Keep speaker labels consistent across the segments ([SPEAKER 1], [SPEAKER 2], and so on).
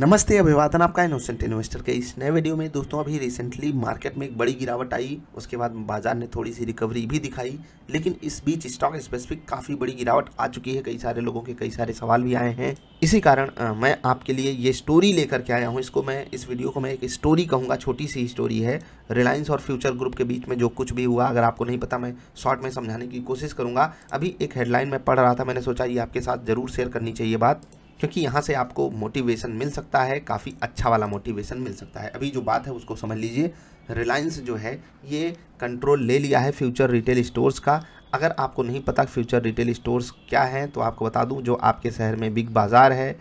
[SPEAKER 1] नमस्ते अभिवादन आपका इनोसेंट इन्वेस्टर के इस नए वीडियो में दोस्तों अभी रिसेंटली मार्केट में एक बड़ी गिरावट आई उसके बाद बाजार ने थोड़ी सी रिकवरी भी दिखाई लेकिन इस बीच स्टॉक स्पेसिफिक काफ़ी बड़ी गिरावट आ चुकी है कई सारे लोगों के कई सारे सवाल भी आए हैं इसी कारण आ, मैं आपके लिए ये स्टोरी लेकर के आया हूँ इसको मैं इस वीडियो को मैं एक स्टोरी कहूँगा छोटी सी स्टोरी है रिलायंस और फ्यूचर ग्रुप के बीच में जो कुछ भी हुआ अगर आपको नहीं पता मैं शॉर्ट में समझाने की कोशिश करूँगा अभी एक हेडलाइन में पढ़ रहा था मैंने सोचा ये आपके साथ ज़रूर शेयर करनी चाहिए बात क्योंकि यहाँ से आपको मोटिवेशन मिल सकता है काफ़ी अच्छा वाला मोटिवेशन मिल सकता है अभी जो बात है उसको समझ लीजिए रिलायंस जो है ये कंट्रोल ले लिया है फ्यूचर रिटेल स्टोर्स का अगर आपको नहीं पता फ्यूचर रिटेल स्टोर्स क्या हैं तो आपको बता दूँ जो आपके शहर में बिग बाज़ार है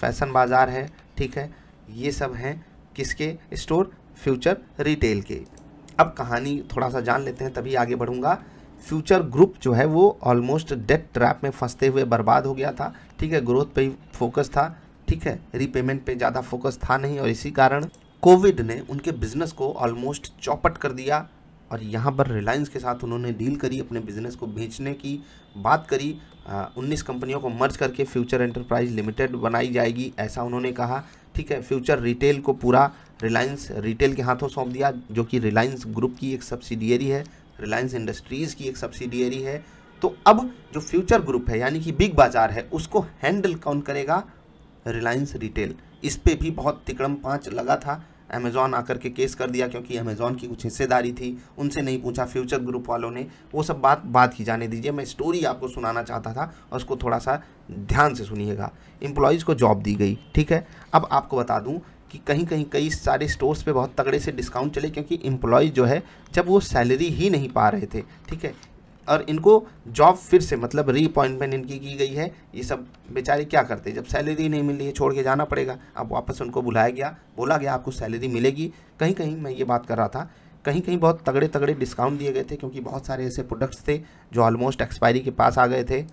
[SPEAKER 1] फैशन बाज़ार है ठीक है ये सब हैं किसके स्टोर फ्यूचर रिटेल के अब कहानी थोड़ा सा जान लेते हैं तभी आगे बढ़ूंगा फ्यूचर ग्रुप जो है वो ऑलमोस्ट डेट ट्रैप में फंसते हुए बर्बाद हो गया था ठीक है ग्रोथ पे ही फोकस था ठीक है रीपेमेंट पे ज़्यादा फोकस था नहीं और इसी कारण कोविड ने उनके बिजनेस को ऑलमोस्ट चौपट कर दिया और यहाँ पर रिलायंस के साथ उन्होंने डील करी अपने बिजनेस को बेचने की बात करी उन्नीस कंपनियों को मर्ज करके फ्यूचर एंटरप्राइज लिमिटेड बनाई जाएगी ऐसा उन्होंने कहा ठीक है फ्यूचर रिटेल को पूरा रिलायंस रिटेल के हाथों सौंप दिया जो कि रिलायंस ग्रुप की एक सब्सिडियरी है रिलायंस इंडस्ट्रीज़ की एक सब्सिडियरी है तो अब जो फ्यूचर ग्रुप है यानी कि बिग बाजार है उसको हैंडल कौन करेगा रिलायंस रिटेल इस पर भी बहुत तिकड़म पाँच लगा था अमेज़ॉन आकर के केस कर दिया क्योंकि अमेज़ॉन की कुछ हिस्सेदारी थी उनसे नहीं पूछा फ्यूचर ग्रुप वालों ने वो सब बात बात ही जाने दीजिए मैं स्टोरी आपको सुनाना चाहता था और उसको थोड़ा सा ध्यान से सुनिएगा एम्प्लॉयज़ को जॉब दी गई ठीक है अब आपको बता दूं कि कहीं कहीं कई सारे स्टोर्स पे बहुत तगड़े से डिस्काउंट चले क्योंकि इम्प्लॉयज़ जो है जब वो सैलरी ही नहीं पा रहे थे ठीक है और इनको जॉब फिर से मतलब रीअपॉइंटमेंट इनकी की गई है ये सब बेचारे क्या करते हैं जब सैलरी नहीं मिल रही है छोड़ के जाना पड़ेगा अब वापस उनको बुलाया गया बोला गया आपको सैलरी मिलेगी कहीं कहीं मैं ये बात कर रहा था कहीं कहीं बहुत तगड़े तगड़े डिस्काउंट दिए गए थे क्योंकि बहुत सारे ऐसे प्रोडक्ट्स थे जो ऑलमोस्ट एक्सपायरी के पास आ गए थे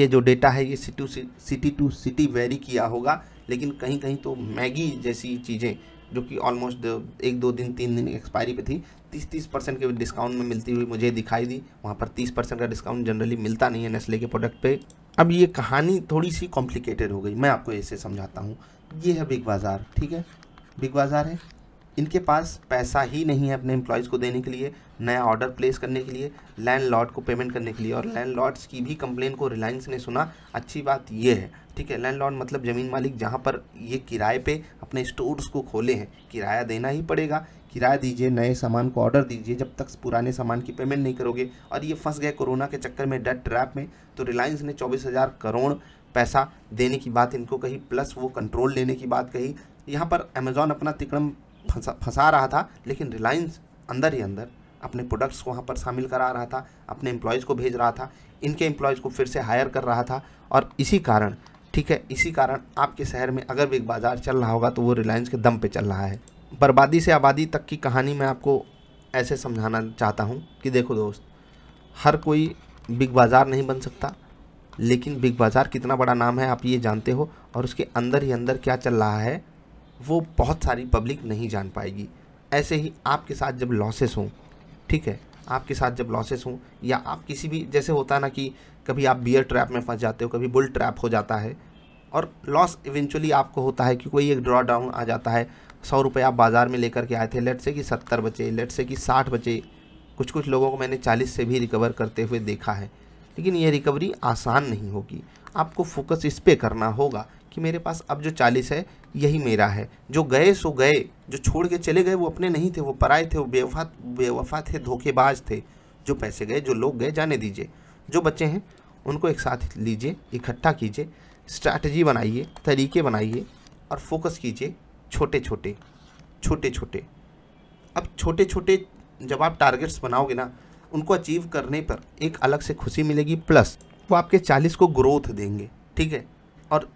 [SPEAKER 1] ये जो डेटा है ये city to city to city vary किया होगा लेकिन कहीं कहीं तो मैगी जैसी चीज़ें जो कि ऑलमोस्ट uh, एक दो दिन तीन दिन एक्सपायरी पे थी तीस तीस परसेंट के डिस्काउंट में मिलती हुई मुझे दिखाई दी वहाँ पर तीस परसेंट का डिस्काउंट जनरली मिलता नहीं है नेस्ले के प्रोडक्ट पे अब ये कहानी थोड़ी सी कॉम्प्लिकेटेड हो गई मैं आपको ऐसे समझाता हूँ ये है बिग बाज़ार ठीक है बिग बाज़ार है इनके पास पैसा ही नहीं है अपने एम्प्लॉयज़ को देने के लिए नया ऑर्डर प्लेस करने के लिए लैंड को पेमेंट करने के लिए और लैंड की भी कंप्लेन को रिलायंस ने सुना अच्छी बात यह है ठीक है लैंड मतलब ज़मीन मालिक जहाँ पर ये किराए पे अपने स्टोर्स को खोले हैं किराया देना ही पड़ेगा किराया दीजिए नए सामान को ऑर्डर दीजिए जब तक पुराने सामान की पेमेंट नहीं करोगे और ये फंस गए कोरोना के चक्कर में डेट ट्रैप में तो रिलायंस ने चौबीस हज़ार करोड़ पैसा देने की बात इनको कही प्लस वो कंट्रोल लेने की बात कही यहाँ पर अमेज़ॉन अपना तिकड़म फंसा फंसा रहा था लेकिन रिलायंस अंदर ही अंदर अपने प्रोडक्ट्स को वहाँ पर शामिल करा रहा था अपने एम्प्लॉयज़ को भेज रहा था इनके एम्प्लॉयज़ को फिर से हायर कर रहा था और इसी कारण ठीक है इसी कारण आपके शहर में अगर भी एक बाज़ार चल रहा होगा तो वो रिलायंस के दम पे चल रहा है बर्बादी से आबादी तक की कहानी मैं आपको ऐसे समझाना चाहता हूँ कि देखो दोस्त हर कोई बिग बाज़ार नहीं बन सकता लेकिन बिग बाज़ार कितना बड़ा नाम है आप ये जानते हो और उसके अंदर ही अंदर क्या चल रहा है वो बहुत सारी पब्लिक नहीं जान पाएगी ऐसे ही आपके साथ जब लॉसेस हों ठीक है आपके साथ जब लॉसेस हों या आप किसी भी जैसे होता है ना कि कभी आप बियर ट्रैप में फंस जाते हो कभी बुल ट्रैप हो जाता है और लॉस इवेंचुअली आपको होता है कि कोई एक ड्रॉ डाउन आ जाता है सौ रुपये आप बाज़ार में लेकर के आए थे लेट से कि सत्तर बचे लेट से कि साठ बचे कुछ कुछ लोगों को मैंने चालीस से भी रिकवर करते हुए देखा है लेकिन ये रिकवरी आसान नहीं होगी आपको फोकस इस पर करना होगा कि मेरे पास अब जो चालीस है यही मेरा है जो गए सो गए जो छोड़ के चले गए वो अपने नहीं थे वो पराए थे वो बेवफा बेवफा थे धोखेबाज थे जो पैसे गए जो लोग गए जाने दीजिए जो बच्चे हैं उनको एक साथ लीजिए इकट्ठा कीजिए स्ट्रैटी बनाइए तरीके बनाइए और फोकस कीजिए छोटे छोटे छोटे छोटे अब छोटे छोटे जब आप टारगेट्स बनाओगे ना उनको अचीव करने पर एक अलग से खुशी मिलेगी प्लस वो आपके चालीस को ग्रोथ देंगे ठीक है और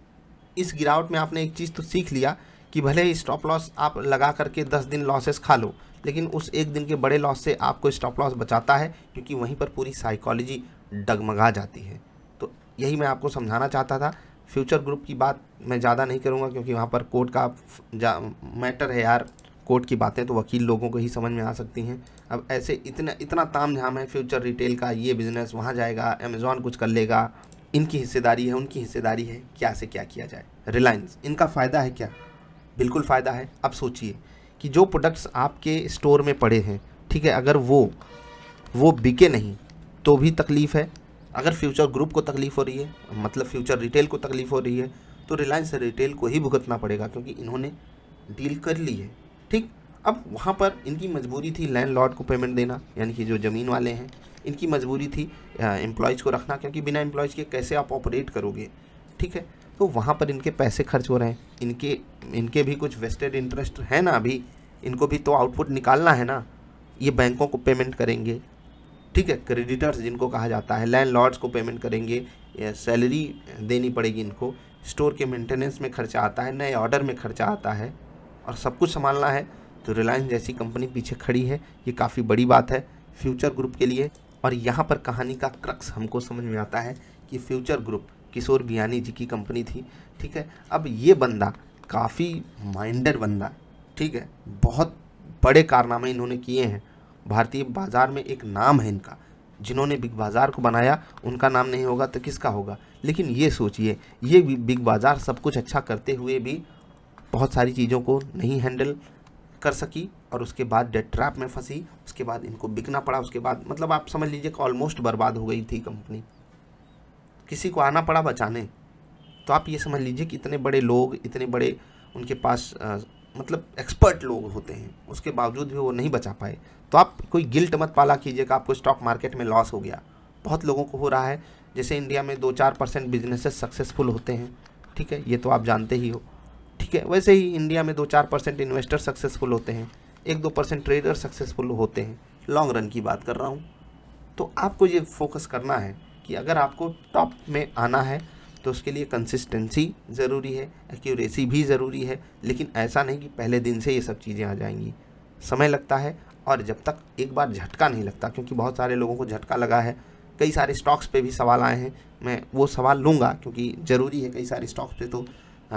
[SPEAKER 1] इस गिरावट में आपने एक चीज़ तो सीख लिया कि भले ही स्टॉप लॉस आप लगा करके दस दिन लॉसेस खा लो लेकिन उस एक दिन के बड़े लॉस से आपको स्टॉप लॉस बचाता है क्योंकि वहीं पर पूरी साइकोलॉजी डगमगा जाती है तो यही मैं आपको समझाना चाहता था फ्यूचर ग्रुप की बात मैं ज़्यादा नहीं करूँगा क्योंकि वहाँ पर कोर्ट का मैटर है यार कोर्ट की बातें तो वकील लोगों को ही समझ में आ सकती हैं अब ऐसे इतना इतना ताम है फ्यूचर रिटेल का ये बिज़नेस वहाँ जाएगा अमेज़ॉन कुछ कर लेगा इनकी हिस्सेदारी है उनकी हिस्सेदारी है क्या से क्या किया जाए रिलायंस इनका फ़ायदा है क्या बिल्कुल फ़ायदा है अब सोचिए कि जो प्रोडक्ट्स आपके स्टोर में पड़े हैं ठीक है अगर वो वो बिके नहीं तो भी तकलीफ़ है अगर फ्यूचर ग्रुप को तकलीफ़ हो रही है मतलब फ्यूचर रिटेल को तकलीफ़ हो रही है तो रिलायंस रिटेल को ही भुगतना पड़ेगा क्योंकि इन्होंने डील कर ली है ठीक अब वहाँ पर इनकी मजबूरी थी लैंड को पेमेंट देना यानी कि जो ज़मीन वाले हैं इनकी मजबूरी थी एम्प्लॉयज़ को रखना क्योंकि बिना एम्प्लॉयज़ के कैसे आप ऑपरेट करोगे ठीक है तो वहाँ पर इनके पैसे खर्च हो रहे हैं इनके इनके भी कुछ वेस्टेड इंटरेस्ट है ना अभी इनको भी तो आउटपुट निकालना है ना ये बैंकों को पेमेंट करेंगे ठीक है क्रेडिटर्स जिनको कहा जाता है लैंड को पेमेंट करेंगे सैलरी देनी पड़ेगी इनको स्टोर के मेंटेनेंस में खर्चा आता है नए ऑर्डर में खर्चा आता है और सब कुछ संभालना है तो रिलायंस जैसी कंपनी पीछे खड़ी है ये काफ़ी बड़ी बात है फ्यूचर ग्रुप के लिए और यहाँ पर कहानी का क्रक्स हमको समझ में आता है कि फ्यूचर ग्रुप किशोर बियानी जी की कंपनी थी ठीक है अब ये बंदा काफ़ी माइंडर बंदा ठीक है बहुत बड़े कारनामे इन्होंने किए हैं भारतीय बाज़ार में एक नाम है इनका जिन्होंने बिग बाज़ार को बनाया उनका नाम नहीं होगा तो किसका होगा लेकिन ये सोचिए ये बिग बाज़ार सब कुछ अच्छा करते हुए भी बहुत सारी चीज़ों को नहीं हैंडल कर सकी और उसके बाद डेट ट्रैप में फंसी उसके बाद इनको बिकना पड़ा उसके बाद मतलब आप समझ लीजिए कि ऑलमोस्ट बर्बाद हो गई थी कंपनी किसी को आना पड़ा बचाने तो आप ये समझ लीजिए कि इतने बड़े लोग इतने बड़े उनके पास आ, मतलब एक्सपर्ट लोग होते हैं उसके बावजूद भी वो नहीं बचा पाए तो आप कोई गिल्ट मत पाला कीजिएगा आपको स्टॉक मार्केट में लॉस हो गया बहुत लोगों को हो रहा है जैसे इंडिया में दो चार परसेंट बिजनेसेस सक्सेसफुल होते हैं ठीक है ये तो आप जानते ही हो ठीक है वैसे ही इंडिया में दो चार परसेंट इन्वेस्टर सक्सेसफुल होते हैं एक दो परसेंट ट्रेडर सक्सेसफुल होते हैं लॉन्ग रन की बात कर रहा हूँ तो आपको ये फोकस करना है कि अगर आपको टॉप में आना है तो उसके लिए कंसिस्टेंसी ज़रूरी है एक्यूरेसी भी ज़रूरी है लेकिन ऐसा नहीं कि पहले दिन से ये सब चीज़ें आ जाएंगी समय लगता है और जब तक एक बार झटका नहीं लगता क्योंकि बहुत सारे लोगों को झटका लगा है कई सारे स्टॉक्स पे भी सवाल आए हैं मैं वो सवाल लूँगा क्योंकि ज़रूरी है कई सारे स्टॉक्स पे तो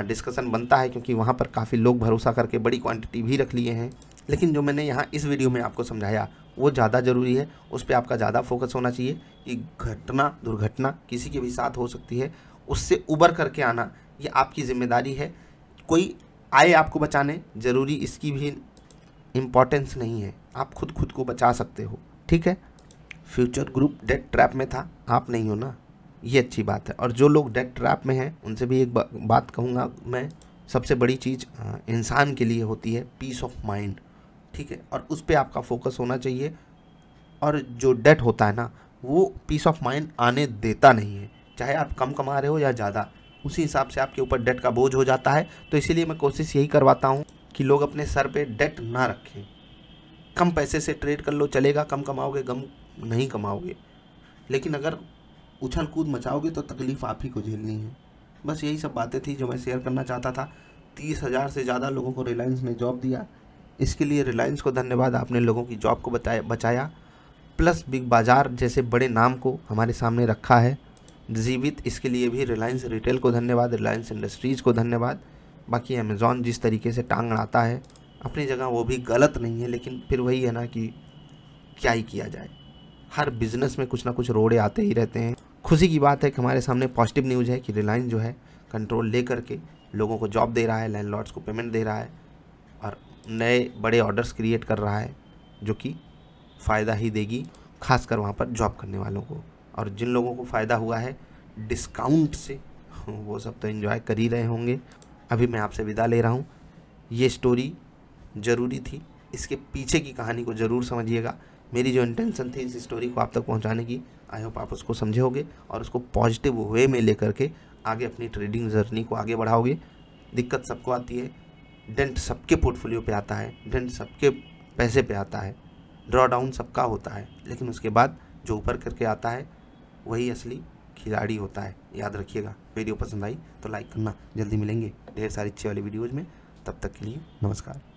[SPEAKER 1] डिस्कशन हाँ, बनता है क्योंकि वहाँ पर काफ़ी लोग भरोसा करके बड़ी क्वांटिटी भी रख लिए हैं लेकिन जो मैंने यहाँ इस वीडियो में आपको समझाया वो ज़्यादा ज़रूरी है उस पर आपका ज़्यादा फोकस होना चाहिए कि घटना दुर्घटना किसी के भी साथ हो सकती है उससे उबर करके आना ये आपकी जिम्मेदारी है कोई आए आपको बचाने ज़रूरी इसकी भी इम्पॉर्टेंस नहीं है आप खुद खुद को बचा सकते हो ठीक है फ्यूचर ग्रुप डेट ट्रैप में था आप नहीं हो ना ये अच्छी बात है और जो लोग डेट ट्रैप में हैं उनसे भी एक बा, बात कहूँगा मैं सबसे बड़ी चीज़ इंसान के लिए होती है पीस ऑफ माइंड ठीक है और उस पर आपका फोकस होना चाहिए और जो डेट होता है ना वो पीस ऑफ माइंड आने देता नहीं है चाहे आप कम कमा रहे हो या ज़्यादा उसी हिसाब से आपके ऊपर डेट का बोझ हो जाता है तो इसीलिए मैं कोशिश यही करवाता हूँ कि लोग अपने सर पे डेट ना रखें कम पैसे से ट्रेड कर लो चलेगा कम कमाओगे कम नहीं कमाओगे लेकिन अगर उछल कूद मचाओगे तो तकलीफ़ आप ही को झेलनी है बस यही सब बातें थी जो मैं शेयर करना चाहता था तीस हज़ार से ज़्यादा लोगों को रिलायंस ने जॉब दिया इसके लिए रिलायंस को धन्यवाद आपने लोगों की जॉब को बताया बचाया प्लस बिग बाज़ार जैसे बड़े नाम को हमारे सामने रखा है जीवित इसके लिए भी रिलायंस रिटेल को धन्यवाद रिलायंस इंडस्ट्रीज़ को धन्यवाद बाकी अमेज़ॉन जिस तरीके से टांग अड़ाता है अपनी जगह वो भी गलत नहीं है लेकिन फिर वही है ना कि क्या ही किया जाए हर बिज़नेस में कुछ ना कुछ रोड़े आते ही रहते हैं खुशी की बात है कि हमारे सामने पॉजिटिव न्यूज़ है कि रिलायंस जो है कंट्रोल ले करके लोगों को जॉब दे रहा है लैंड को पेमेंट दे रहा है और नए बड़े ऑर्डर्स क्रिएट कर रहा है जो कि फ़ायदा ही देगी खासकर वहाँ पर जॉब करने वालों को और जिन लोगों को फ़ायदा हुआ है डिस्काउंट से वो सब तो इन्जॉय कर ही रहे होंगे अभी मैं आपसे विदा ले रहा हूँ ये स्टोरी ज़रूरी थी इसके पीछे की कहानी को ज़रूर समझिएगा मेरी जो इंटेंशन थी इस स्टोरी को आप तक पहुंचाने की आई होप आप उसको समझे होगे और उसको पॉजिटिव वे में लेकर के आगे अपनी ट्रेडिंग जर्नी को आगे बढ़ाओगे दिक्कत सबको आती है डेंट सबके पोर्टफोलियो पे आता है डेंट सबके पैसे पे आता है ड्रॉ डाउन सबका होता है लेकिन उसके बाद जो ऊपर करके आता है वही असली खिलाड़ी होता है याद रखिएगा वीडियो पसंद आई तो लाइक करना जल्दी मिलेंगे ढेर सारी अच्छी वाली वीडियोज़ में तब तक के लिए नमस्कार